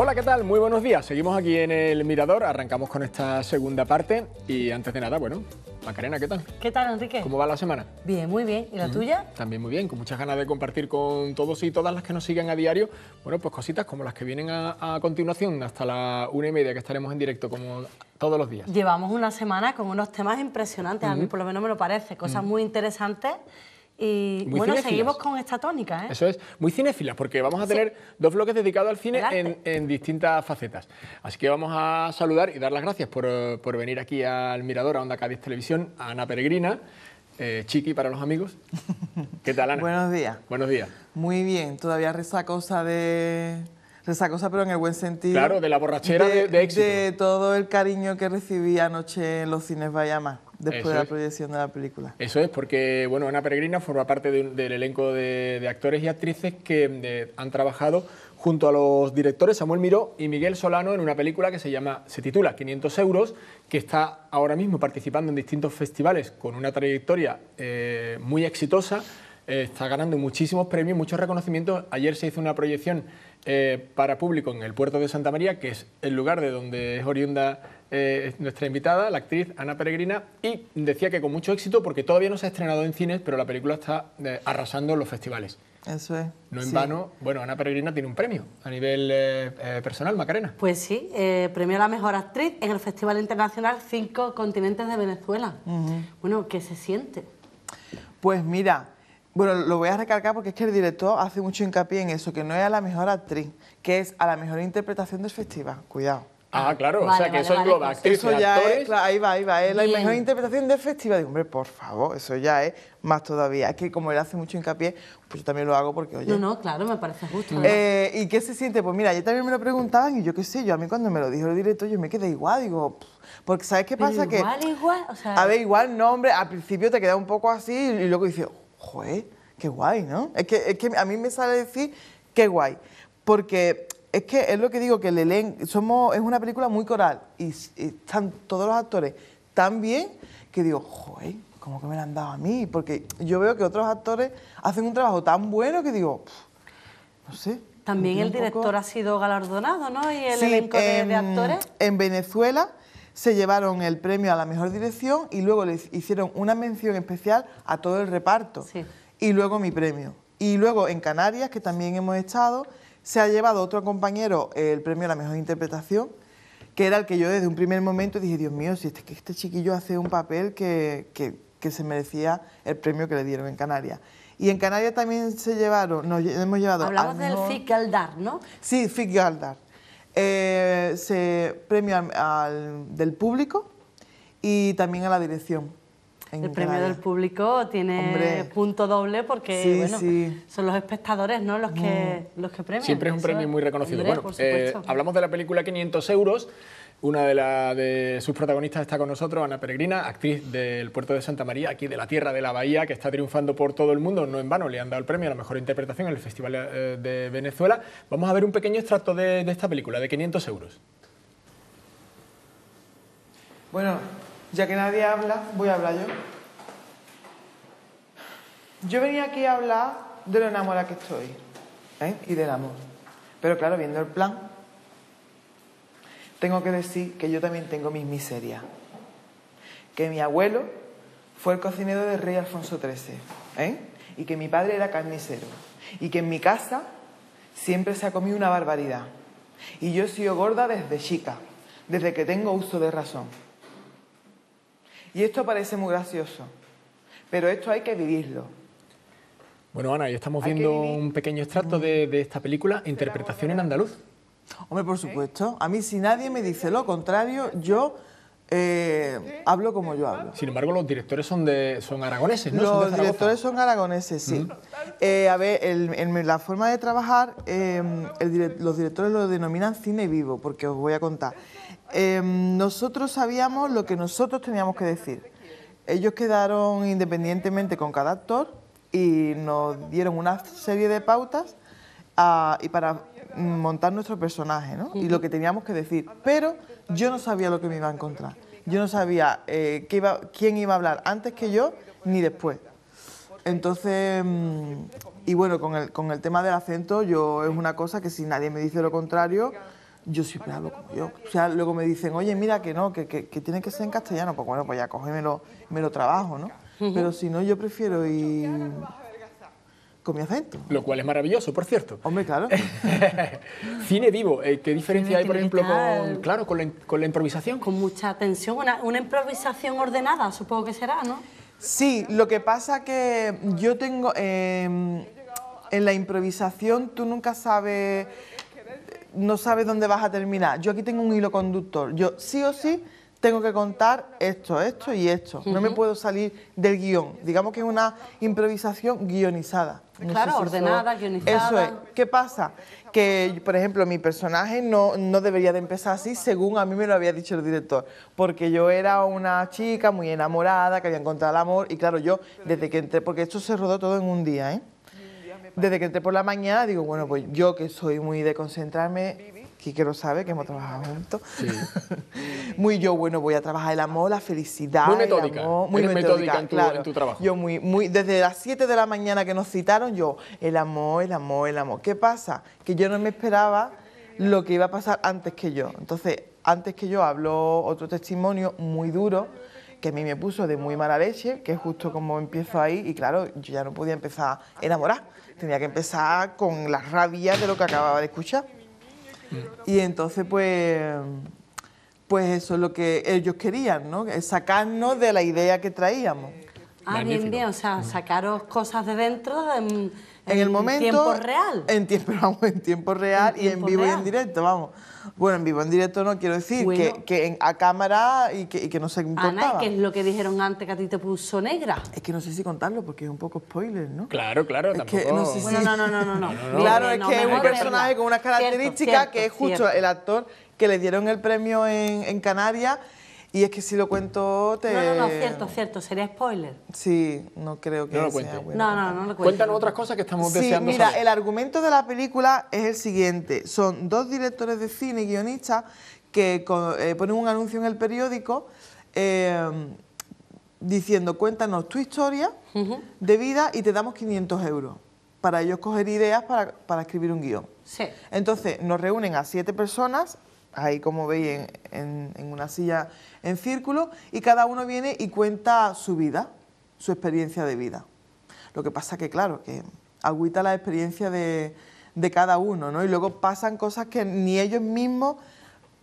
Hola, ¿qué tal? Muy buenos días. Seguimos aquí en el Mirador, arrancamos con esta segunda parte y antes de nada, bueno, Macarena, ¿qué tal? ¿Qué tal, Enrique? ¿Cómo va la semana? Bien, muy bien. ¿Y la tuya? También muy bien, con muchas ganas de compartir con todos y todas las que nos siguen a diario, bueno, pues cositas como las que vienen a, continuación, hasta la una y media que estaremos en directo como todos los días. Llevamos una semana con unos temas impresionantes, a mí por lo menos me lo parece, cosas muy interesantes y bueno, seguimos con esta tónica. ¿eh? Eso es, muy cinéfilas, porque vamos a tener dos bloques dedicados al cine en, distintas facetas. Así que vamos a saludar y dar las gracias por, por venir aquí al Mirador, a Onda Cádiz Televisión, a Ana Peregrina. Eh, chiqui para los amigos. ¿Qué tal, Ana? Buenos días. Buenos días. Muy bien, todavía resacosa de... cosa, pero en el buen sentido. Claro, de la borrachera de, de éxito. De todo el cariño que recibí anoche en los cines Más después de la proyección de la película. Eso es, porque bueno, Ana Peregrina forma parte del elenco de, actores y actrices que eh, han trabajado junto a los directores Samuel Miró y Miguel Solano en una película que se llama se titula 500 euros, que está ahora mismo participando en distintos festivales con una trayectoria eh, muy exitosa. Eh, está ganando muchísimos premios, muchos reconocimientos. Ayer se hizo una proyección para público en el puerto de Santa María, que es el lugar de donde es oriunda eh, nuestra invitada, la actriz Ana Peregrina, y decía que con mucho éxito porque todavía no se ha estrenado en cines, pero la película está eh, arrasando en los festivales. Eso es. No en vano, bueno, Ana Peregrina tiene un premio a nivel eh, personal, Macarena. Pues sí, premio a la mejor actriz en el Festival Internacional Cinco Continentes de Venezuela. Bueno, ¿qué se siente? Pues mira, bueno, lo voy a recalcar porque es que el director hace mucho hincapié en eso, que no es a la mejor actriz, que es a la mejor interpretación del festival. Cuidado. Ah, claro, o sea que eso engloba actriz Eso ya es, ahí va, ahí va. Es la mejor interpretación de festiva. Digo, hombre, por favor, eso ya es más todavía. Es que como él hace mucho hincapié, pues yo también lo hago porque, oye... No, no, claro, me parece justo. Eh, ¿Y qué se siente? Pues mira, ayer también me lo preguntaban y yo qué sé, yo a mí cuando me lo dijo el directo, yo me quedé igual, digo... Porque ¿sabes qué pasa? Pero igual, igual, o sea... A ver, igual, no, hombre, al principio te quedaba un poco así y luego dices, joder, qué guay, ¿no? Es que, es que a mí me sale decir, qué guay, porque es que es lo que digo, que el elenco, somos, es una película muy coral y, están todos los actores tan bien que digo, joder, ¿cómo que me la han dado a mí? Porque yo veo que otros actores hacen un trabajo tan bueno que digo, no sé. También el director ha sido galardonado, ¿no? Y el elenco de, actores. En Venezuela se llevaron el premio a la mejor dirección y luego le hicieron una mención especial a todo el reparto. Y luego mi premio. Y luego en Canarias, que también hemos estado, se ha llevado otro compañero el premio a la mejor interpretación, que era el que yo desde un primer momento dije, Dios mío, si este, que este chiquillo hace un papel que, se merecía el premio que le dieron en Canarias. Y en Canarias también se llevaron, nos hemos llevado... Hablamos del FIC Galdar, ¿no? Sí, FIC Galdar. Eh, se premia al, del público y también a la dirección el premio del público tiene punto doble porque son los espectadores ¿no? los, que, mm. los premian. Siempre es un premio muy reconocido. Eh, hablamos de la película 500 euros. Una de, sus protagonistas está con nosotros, Ana Peregrina, actriz del puerto de Santa María, aquí de la tierra de la Bahía, que está triunfando por todo el mundo. No en vano le han dado el premio a la mejor interpretación en el Festival eh, de Venezuela. Vamos a ver un pequeño extracto de, de esta película, de 500 euros. Bueno, ya que nadie habla, voy a hablar yo. Yo venía aquí a hablar de lo enamorada que estoy ¿eh? y del amor. Pero claro, viendo el plan, tengo que decir que yo también tengo mis miserias. Que mi abuelo fue el cocinero del rey Alfonso XIII ¿eh? y que mi padre era carnicero y que en mi casa siempre se ha comido una barbaridad. Y yo he sido gorda desde chica, desde que tengo uso de razón. Y esto parece muy gracioso, pero esto hay que vivirlo. Bueno, Ana, ya estamos viendo un pequeño extracto de, mm. de esta película, Interpretación en Andaluz. Hombre, por supuesto. A mí si nadie me dice lo contrario, yo eh, hablo como yo hablo. Sin embargo, los directores son de son aragoneses, ¿no? Los directores son aragoneses, sí. Eh, a ver, el, la forma de trabajar, eh, los directores lo denominan cine vivo, porque os voy a contar. nosotros sabíamos lo que nosotros teníamos que decir. Ellos quedaron independientemente con cada actor y nos dieron una serie de pautas ah, y para montar nuestro personaje ¿no? y lo que teníamos que decir. Pero yo no sabía lo que me iba a encontrar. Yo no sabía eh, quién iba a hablar antes que yo ni después. Entonces, mm, y bueno, con el, con el tema del acento, yo es una cosa que si nadie me dice lo contrario, yo siempre hablo como yo. O sea, luego me dicen, oye, mira que no, que, tiene que ser en castellano. Pues bueno, pues ya lo me lo trabajo, ¿no? Pero si no, yo prefiero ir mi acento. Lo cual es maravilloso, por cierto. Hombre, claro. Cine vivo, eh, ¿qué diferencia hay, por ejemplo, con, claro, con, la, improvisación? Con mucha tensión. una, improvisación ordenada, supongo que será, ¿no? Sí, lo que pasa que yo tengo... Eh, en la improvisación tú nunca sabes... No sabes dónde vas a terminar. Yo aquí tengo un hilo conductor. Yo sí o sí tengo que contar esto, esto y esto. No me puedo salir del guión. Digamos que es una improvisación guionizada. claro, ordenada, guionizada. Eso es. ¿Qué pasa? Que, por ejemplo, mi personaje no, no debería de empezar así, según a mí me lo había dicho el director. Porque yo era una chica muy enamorada, que había encontrado el amor. Y claro, yo, desde que entré, porque esto se rodó todo en un día, ¿eh? Desde que entré por la mañana, digo, bueno, pues yo que soy muy de concentrarme, Quique lo sabe, que hemos trabajado juntos. muy yo, bueno, voy a trabajar el amor, la felicidad. Muy metódica. amor, muy metódica, claro. Yo muy, muy, desde las 7 de la mañana que nos citaron, yo, el amor, el amor, el amor. ¿Qué pasa? Que yo no me esperaba lo que iba a pasar antes que yo. Entonces, antes que yo habló otro testimonio muy duro que a mí me puso de muy mala leche, que es justo como empiezo ahí, y claro, yo ya no podía empezar a enamorar, tenía que empezar con la rabia de lo que acababa de escuchar. Y entonces, pues, pues eso es lo que ellos querían, ¿no? Sacarnos de la idea que traíamos. Ah, bien, bien, o sea, sacaros cosas de dentro, de, en el momento. En tiempo real. En tiempo, real y en vivo y en directo, vamos. Bueno, en vivo en directo no, quiero decir, que, a cámara y que, no se importaba. Ana, ¿qué es lo que dijeron antes que a ti te puso negra? Es que no sé si contarlo porque es un poco spoiler, ¿no? Claro, claro, tampoco. no, sé bueno, no, no, no, no, no. claro, es que es un personaje con unas características que es justo el actor que le dieron el premio en, en Canarias y es que si lo cuento te... No, no, no, cierto, cierto, sería spoiler. Sí, no creo que no lo sea No, no, no lo cuento. Cuéntanos otras cosas que estamos sí, mira, el argumento de la película es el siguiente. Son dos directores de cine, y guionistas, que eh, ponen un anuncio en el periódico eh, diciendo, cuéntanos tu historia de vida y te damos 500 euros para ellos coger ideas para, para escribir un guión. Sí. Entonces, nos reúnen a siete personas ahí como veis en, una silla en círculo y cada uno viene y cuenta su vida, su experiencia de vida. Lo que pasa que claro, que agüita la experiencia de, cada uno, ¿no? Y luego pasan cosas que ni ellos mismos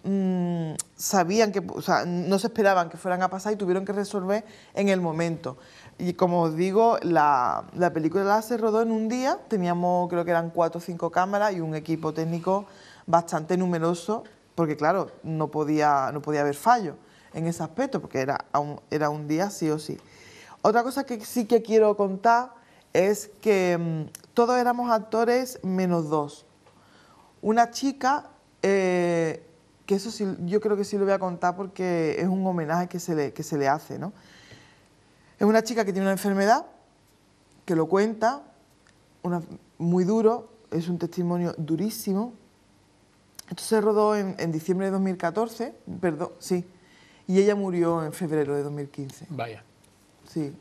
mm, sabían que, o sea, no se esperaban que fueran a pasar y tuvieron que resolver en el momento. Y como os digo, la, la película se rodó en un día, teníamos creo que eran cuatro o cinco cámaras y un equipo técnico bastante numeroso porque claro, no podía, no podía haber fallo en ese aspecto, porque era un, era un día sí o sí. Otra cosa que sí que quiero contar es que mm, todos éramos actores menos dos. Una chica, eh, que eso sí, yo creo que sí lo voy a contar porque es un homenaje que se le, que se le hace, ¿no? Es una chica que tiene una enfermedad, que lo cuenta, muy duro, es un testimonio durísimo, esto se rodó en, diciembre de 2014, perdón, sí, y ella murió en febrero de 2015. Vaya. Sí.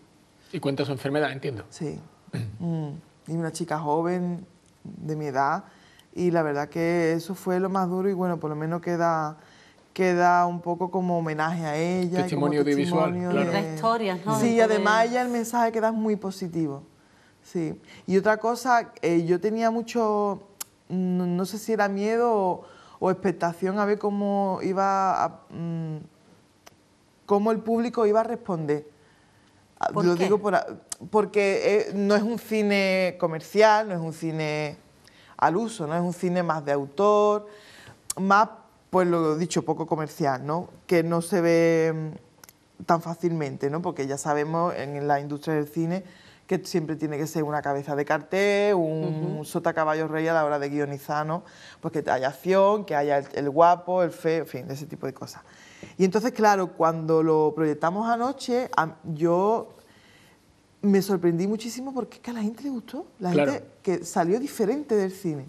Y cuenta su enfermedad, entiendo. Sí. Mm. Y una chica joven, de mi edad, y la verdad que eso fue lo más duro y bueno, por lo menos queda queda un poco como homenaje a ella. Testimonio visual, Claro. De... historia, ¿no? Sí, y además ella el mensaje queda muy positivo. Sí. Y otra cosa, eh, yo tenía mucho, no, no, sé si era miedo o, o expectación a ver cómo iba mm, cómo el público iba a responder. Ah, lo digo porque eh, no es un cine comercial, no es un cine al uso, no es un cine más de autor, más pues lo he dicho, poco comercial, ¿no? Que no se ve mm, tan fácilmente, ¿no? Porque ya sabemos en la industria del cine que siempre tiene que ser una cabeza de cartel, un sota caballo rey a la hora de guionizar, ¿no? Pues que haya acción, que haya el, guapo, el fe, en fin, ese tipo de cosas. Y entonces, claro, cuando lo proyectamos anoche, yo me sorprendí muchísimo porque es que a la gente le gustó, la gente que salió diferente del cine.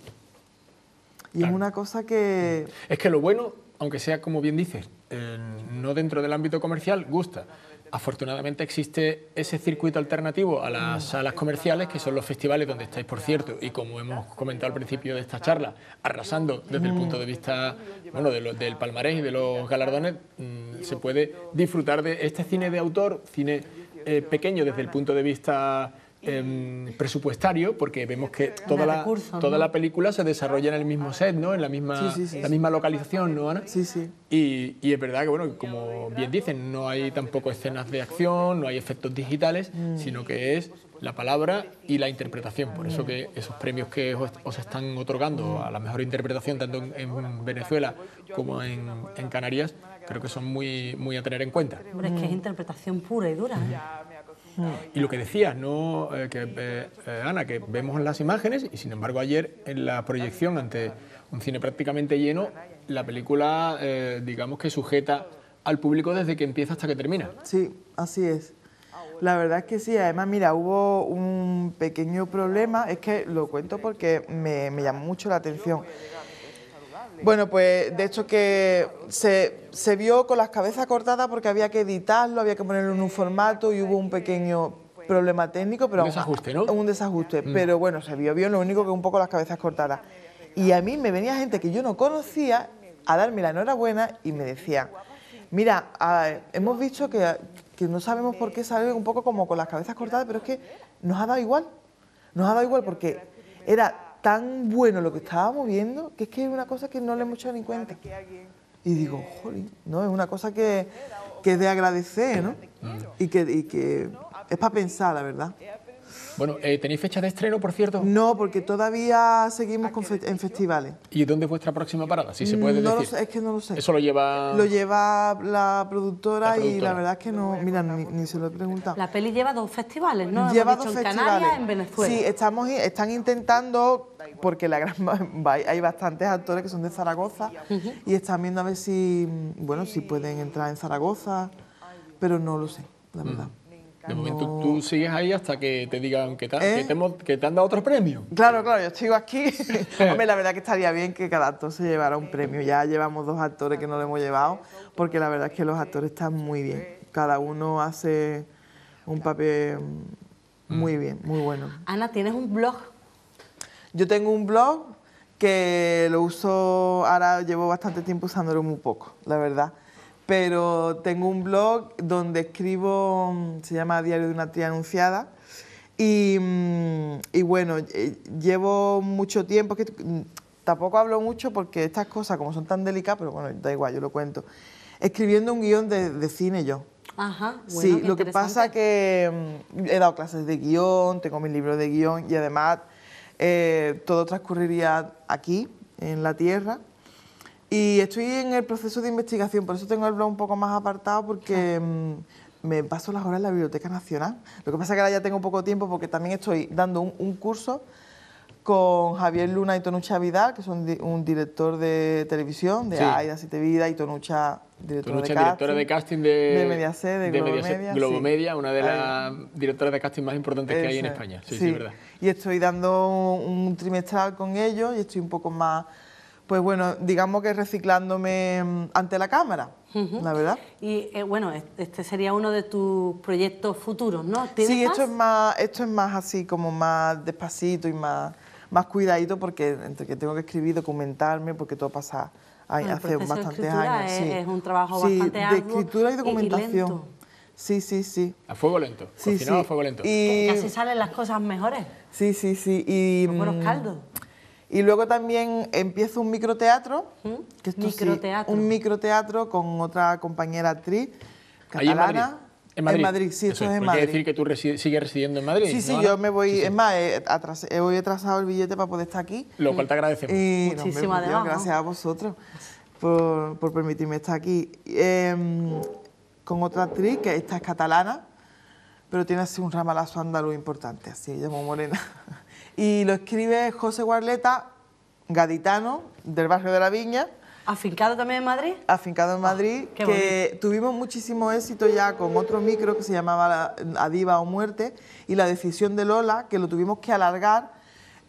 Y es una cosa que... Es que lo bueno, aunque sea como bien dices, no dentro del ámbito comercial, gusta. Afortunadamente existe ese circuito alternativo a las salas comerciales, que son los festivales donde estáis, por cierto, y como hemos comentado al principio de esta charla, arrasando desde el mm. punto de vista bueno, del palmarés y de los galardones, mm, se puede disfrutar de este cine de autor, cine eh, pequeño desde el punto de vista Em, presupuestario, porque vemos que toda, la, película se desarrolla en el mismo set, ¿no? en la misma, la misma localización, ¿no, Ana? Y, es verdad que, bueno, como bien dicen, no hay tampoco escenas de acción, no hay efectos digitales, mm. sino que es la palabra y la interpretación. Por eso que esos premios que os, están otorgando a la mejor interpretación, tanto en, Venezuela como en, Canarias, creo que son muy, muy a tener en cuenta. es que es interpretación pura y dura. Y lo que decías, ¿no, eh, eh, Ana, que vemos las imágenes y sin embargo ayer en la proyección ante un cine prácticamente lleno, la película eh, digamos que sujeta al público desde que empieza hasta que termina. Sí, así es. La verdad es que sí, además mira, hubo un pequeño problema, es que lo cuento porque me llamó mucho la atención. Bueno, pues de hecho que se, vio con las cabezas cortadas porque había que editarlo, había que ponerlo en un formato y hubo un pequeño problema técnico, pero un desajuste, ¿no? Un desajuste, mm. pero bueno, se vio Vio lo único que un poco las cabezas cortadas. Y a mí me venía gente que yo no conocía a darme la enhorabuena y me decía, mira, hemos visto que, que, no sabemos por qué sale un poco como con las cabezas cortadas, pero es que nos ha dado igual, nos ha dado igual porque era tan bueno lo que estábamos viendo que es que es una cosa que no le hemos echado ni cuenta. Y digo, jolín, ¿no? Es una cosa que, que es de agradecer, ¿no? Y que, y que es para pensar, la verdad. Bueno, eh, ¿tenéis fecha de estreno, por cierto? No, porque todavía seguimos con en festivales. ¿Y dónde es vuestra próxima parada? Mm, no Lo sé, es que no lo sé. Eso lo lleva... Lo lleva la productora, y la verdad es que no... Mira, pues ni, se lo he preguntado. La peli lleva dos festivales, ¿no? Lleva dos en Canarias, en Venezuela. Sí, estamos, están intentando porque la gran, hay bastantes actores que son de Zaragoza y están viendo a ver si, mm, bueno, si pueden entrar en Zaragoza, pero no lo sé, la verdad. Mm. De momento tú sigues ahí hasta que te digan que, te, que eh. han dado otro premio. Claro, claro, yo sigo aquí. Hombre, la verdad que estaría bien que cada actor se llevara un premio. Ya llevamos dos actores que no lo hemos llevado, porque la verdad es que los actores están muy bien. Cada uno hace un papel muy mm. bien, muy bueno. Ana, ¿tienes un blog? Yo tengo un blog que lo uso, ahora llevo bastante tiempo usándolo muy poco, la verdad pero tengo un blog donde escribo, mm, se llama Diario de una tía anunciada, y, mm, bueno, eh, llevo mucho tiempo, que mm, tampoco hablo mucho porque estas cosas, como son tan delicadas, pero bueno, da igual, yo lo cuento, escribiendo un guión de, cine yo. Ajá, bueno, Sí, lo que pasa que he dado clases de guión, tengo mi libro de guión y además eh, todo transcurriría aquí, en la Tierra, y estoy en el proceso de investigación, por eso tengo el blog un poco más apartado, porque mm, me paso las horas en la Biblioteca Nacional. Lo que pasa es que ahora ya tengo poco tiempo porque también estoy dando un, curso con Javier Luna y Tonucha Vidal, que son un director de televisión, de Aida Siete Vida y Tonucha, directora, de, casting, de de, Mediaset, de, una de las directoras de casting más importantes que hay en España. Sí, sí, verdad. Y estoy dando un trimestral con ellos y estoy un poco más pues bueno, digamos que reciclándome mm, ante la cámara, la verdad. Y eh, bueno, este sería uno de tus proyectos futuros, ¿no? Sí, esto es más, esto es más así, como más despacito y más, más cuidadito, porque entre que tengo que escribir, documentarme, porque todo pasa hace bastantes años. Es, un trabajo bastante de escritura y documentación. Sí, sí, sí. A fuego lento. Sí, Cocinado sí. a fuego lento. Y... así salen las cosas mejores. Sí, sí, sí. Y... buenos mm, caldos. Y luego también empiezo un microteatro, que esto ¿Microteatro? un microteatro con otra compañera actriz catalana. En Madrid. en Madrid. sí, eso, es en Madrid. ¿Quiere decir que tú sigues residiendo en Madrid? Sí, sí, yo me voy. Es más, he, atras, trazado el billete para poder estar aquí. Lo cual te mm. agradecemos. muchísimo Muchísimas gracias. Gracias a vosotros por, por permitirme estar aquí. Eh, con otra actriz, que esta es catalana, pero tiene así un ramalazo andaluz importante, así, llamo Morena. y lo escribe José Guarleta, gaditano del barrio de la Viña. ¿Afincado también en Madrid? Afincado en ah, Madrid, que tuvimos muchísimo éxito ya con otro micro que se llamaba Adiva o Muerte y la decisión de Lola, que lo tuvimos que alargar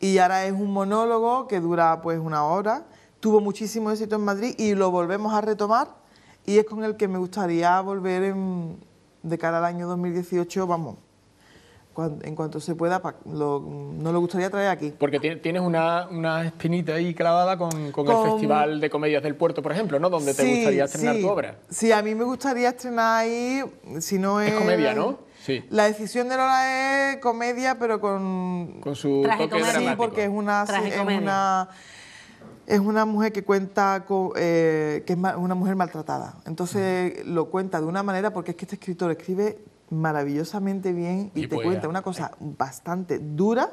y ahora es un monólogo que dura pues una hora. Tuvo muchísimo éxito en Madrid y lo volvemos a retomar y es con el que me gustaría volver de cara al año 2018, vamos, en cuanto se pueda, no lo gustaría traer aquí. Porque tienes una, espinita ahí clavada con, el Festival de Comedias del Puerto, por ejemplo, ¿no? Donde te gustaría estrenar tu obra. Sí, a mí me gustaría estrenar ahí, si no es... comedia, ¿no? Sí. La decisión de Lola es comedia, pero con... Con su toque porque es una... Es una es una mujer que cuenta con, eh, que es una mujer maltratada. Entonces lo cuenta de una manera porque es que este escritor escribe maravillosamente bien y, te pues, cuenta una cosa bastante dura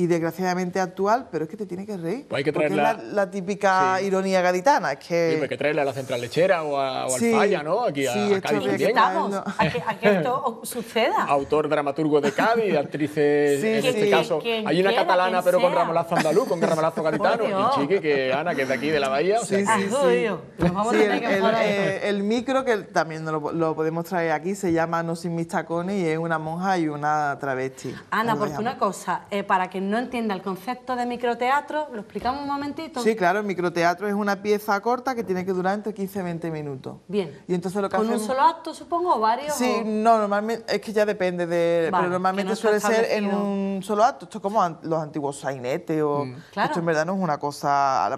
y desgraciadamente actual, pero es que te tiene que reír. Pues porque es la, típica ironía gaditana. Es que... hay que traerla a la central lechera o, a, al Falla, ¿no? Aquí a, Cádiz también. a, que, esto suceda. Autor, dramaturgo de Cádiz, actrices en este caso. Hay una catalana, pero con ramolazo andaluz, con Ramalazo gaditano. y chique, que Ana, que es de aquí, de la Bahía. Sí, o sea, sí, eh, el, micro, que también lo, podemos traer aquí, se llama No sin mis y es una monja y una travesti. Ana, porque una cosa, eh, para que no entienda el concepto de microteatro, ¿lo explicamos un momentito? Sí, claro, el microteatro es una pieza corta que tiene que durar entre 15 y 20 minutos. Bien. Y entonces lo ¿Con un solo acto, supongo, o varios? Sí, no, normalmente, es que ya depende de... pero normalmente suele ser en un solo acto, esto como los antiguos sainetes o... Mm, esto en verdad no es una cosa...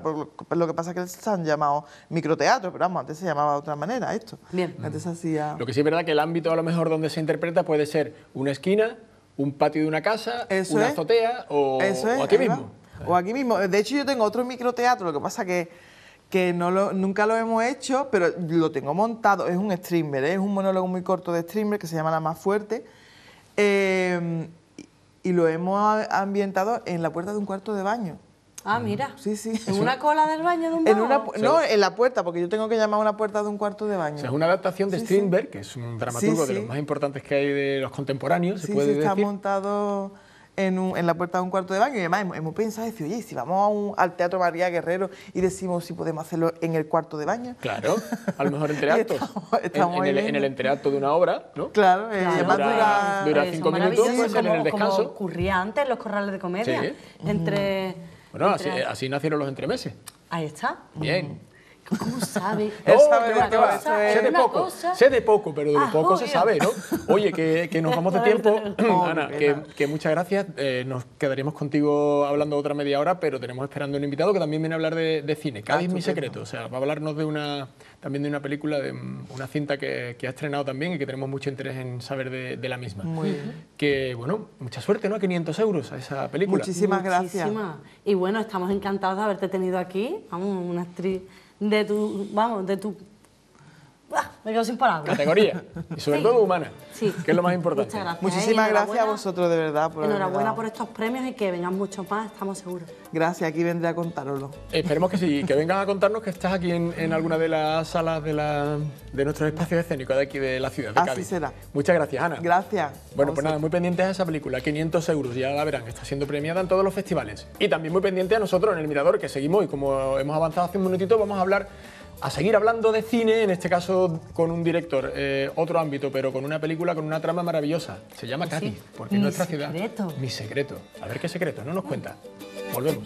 Lo que pasa es que se han llamado microteatro, pero antes se llamaba de otra manera esto. Bien. Antes hacía... Lo que sí es verdad que el ámbito a lo mejor donde se interpreta puede ser una esquina un patio de una casa, una azotea o, aquí mismo. O aquí mismo. De hecho, yo tengo otro microteatro, lo que pasa que que nunca lo hemos hecho, pero lo tengo montado. Es un streamer, ¿eh? es un monólogo muy corto de streamer que se llama La Más Fuerte. Eh, y lo hemos ambientado en la puerta de un cuarto de baño. Ah, mira. Sí, sí. ¿En una cola del baño de un baño. En No, en la puerta, porque yo tengo que llamar a una puerta de un cuarto de baño. O sea, es una adaptación de Steinberg, que es un dramaturgo de los más importantes que hay de los contemporáneos, se puede decir. está montado en, en, la puerta de un cuarto de baño. Y además hemos, pensado, decir, oye, si vamos al Teatro María Guerrero y decimos si podemos hacerlo en el cuarto de baño. Claro, a lo mejor entre actos. estamos, en, el, en, el, entreacto de una obra, ¿no? Claro, eh, Dura, eh, cinco minutos, pues, en el descanso. Como ocurría antes en los corrales de comedia. Entre mm. Bueno, así, nacieron los entremeses. Ahí está. Bien. Mm. ¿Cómo sabe? Él sabe Sé de poco, sé de poco, pero de ah, poco se sabe, ¿no? Oye, que, nos vamos de tiempo. Ana, que, muchas gracias. Eh, nos quedaríamos contigo hablando otra media hora, pero tenemos esperando un invitado que también viene a hablar de, cine. Cádiz, mi secreto. O sea, va a hablarnos de una, también de una película, de una cinta que, ha estrenado también y que tenemos mucho interés en saber de, la misma. Muy bien. Que, bueno, mucha suerte, ¿no? A 500 euros a esa película. Muchísimas gracias. Y bueno, estamos encantados de haberte tenido aquí. Vamos, una actriz de tu, vamos, de tu Ah, me quedo sin palabras. Categoría. Y sobre todo humana. Sí. Que es lo más importante. Muchas gracias. ¿eh? Muchísimas gracias a vosotros, de verdad. enhorabuena por estos premios y que vengan muchos más, estamos seguros. Gracias, aquí vendré a contároslo. Esperemos que sí, que vengan a contarnos que estás aquí en, alguna de las salas de, la, de nuestros espacios escénicos de aquí de la ciudad de Así será. Muchas gracias, Ana. Gracias. Bueno, pues nada, muy pendientes a esa película, 500 euros, ya la verán, está siendo premiada en todos los festivales. Y también muy pendiente a nosotros en El Mirador, que seguimos y como hemos avanzado hace un minutito, vamos a hablar a seguir hablando de cine, en este caso con un director, eh, otro ámbito, pero con una película, con una trama maravillosa. Se llama pues Katy porque es nuestra ciudad. Mi secreto. Mi secreto. A ver qué secreto, no nos cuenta. Volvemos.